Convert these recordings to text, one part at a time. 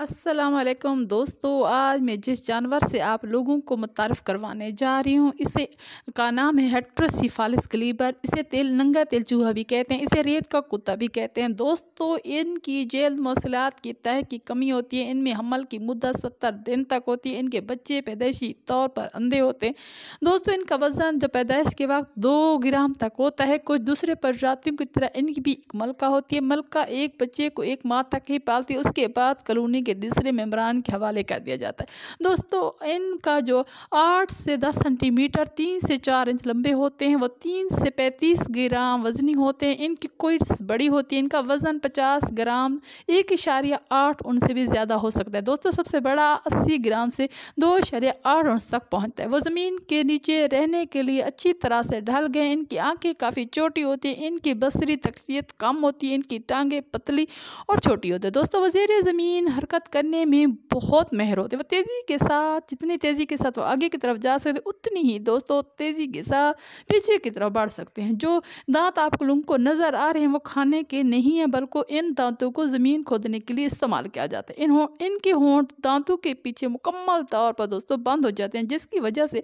असलकम दोस्तों आज मैं जिस जानवर से आप लोगों को मुतारफ़ करवाने जा रही हूँ इसे का नाम है हेट्रोसीफालिस ग्लीबर इसे तेल नंगा तेल चूहा भी कहते हैं इसे रेत का कुत्ता भी कहते हैं दोस्तों इनकी जेल मौसलात की तह की कमी होती है इनमें हमल की मुद्दा सत्तर दिन तक होती है इनके बच्चे पैदाइशी तौर पर अंधे होते हैं दोस्तों इनका वजन जब पैदाइश के वक्त दो ग्राम तक होता है कुछ दूसरे प्रजातियों की तरह इनकी भी एक मलका होती है मलका एक बच्चे को एक माह तक ही पालती है उसके बाद कलोनी कंपनी के दूसरे मेम्बरान के हवाले कर दिया जाता है दोस्तों इनका जो आठ से दस सेंटीमीटर तीन से चार इंच लंबे होते हैं वो तीन से पैंतीस ग्राम वजनी होते हैं इनकी कोइट्स बड़ी होती है इनका वज़न पचास ग्राम एक इशारिया आठ उनसे भी ज़्यादा हो सकता है दोस्तों सबसे बड़ा अस्सी ग्राम से दो इशारिया आठ उन तक पहुँचता है वो ज़मीन के नीचे रहने के लिए अच्छी तरह से ढल गए इनकी आँखें काफ़ी छोटी होती हैं इनकी बसरी तकसीत कम होती है इनकी टांगें पतली और छोटी होती है दोस्तों वजीर ज़मीन हर हरकत करने में बहुत महर होते वो तेज़ी के साथ जितनी तेज़ी के साथ वो आगे की तरफ जा सकते उतनी ही दोस्तों तेज़ी के साथ पीछे की तरफ बढ़ सकते हैं जो दांत आप लोगों को नज़र आ रहे हैं वो खाने के नहीं हैं बल्कि इन दांतों को ज़मीन खोदने के लिए इस्तेमाल किया जाता है इन हो इनके होंठ दांतों के पीछे मुकम्मल तौर पर दोस्तों बंद हो जाते हैं जिसकी वजह से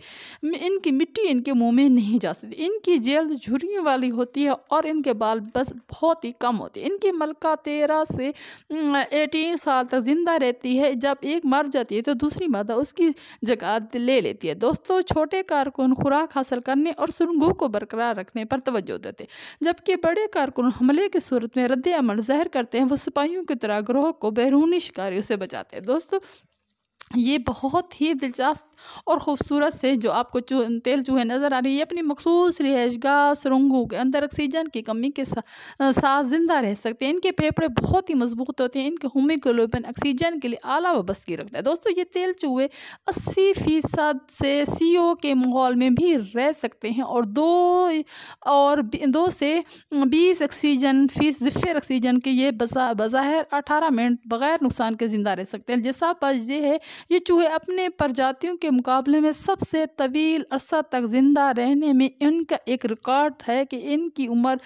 इनकी मिट्टी इनके मुँह में नहीं जा सकती इनकी जल्द झुरियों वाली होती है और इनके बाल बस बहुत ही कम होते हैं इनकी मलका तेरह से एटीन साल तक जिंदा रहती है जब एक मर जाती है तो दूसरी मादा उसकी जगह ले लेती है दोस्तों छोटे कारकुन खुराक हासिल करने और सुरंगों को बरकरार रखने पर तवज्जो देते जबकि बड़े कारकुन हमले की सूरत में रद्द अमल जहर करते हैं वो सिपाहियों की तरह ग्रोह को बैरूनी शिकारियों से बचाते हैं दोस्तों ये बहुत ही दिलचस्प और ख़ूबसूरत से जो आपको चूह तेल चूहे नज़र आ रही है अपनी मखसूस रिहाइश गाह सुरंगों के अंदर ऑक्सीजन की कमी के साथ साथ ज़िंदा रह सकते हैं इनके फेफड़े बहुत ही मजबूत होते हैं इनके होमिग्लोबिन ऑक्सीजन के लिए आला वबस्की रखता है दोस्तों ये तेल चूहे अस्सी फ़ीसद से सी ओ के माहौल में भी रह सकते हैं और दो और दो से बीस ऑक्सीजन फीस ज़िफ़र ऑक्सीजन के ये बज़ाहिर अठारह मिनट बग़ैर नुकसान के ज़िंदा रह सकते हैं जैसा पर यह है ये चूहे अपने प्रजातियों के मुकाबले में सबसे तवील अरसा तक ज़िंदा रहने में इनका एक रिकॉर्ड है कि इनकी उम्र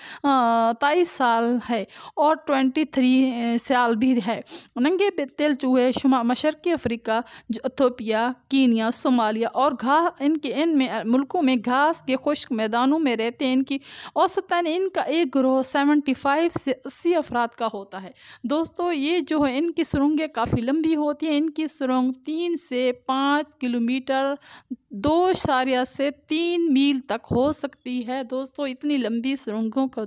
तेईस साल है और ट्वेंटी थ्री साल भी है नंगे तेल चूहे शुमा मशरक़ी अफ्रीका अथोपिया कीनिया सोमालिया और घास इनके इन में मुल्कों में घास के खुश्क मैदानों में रहते हैं इनकी औसतन इनका एक ग्रोह सेवेंटी फाइव से अस्सी अफराद का होता है दोस्तों ये जो है इनकी सुरंगें काफ़ी लंबी होती हैं इनकी सुरंग तीन से पाँच किलोमीटर दो शारिया से तीन मील तक हो सकती है दोस्तों इतनी लंबी सुरंगों का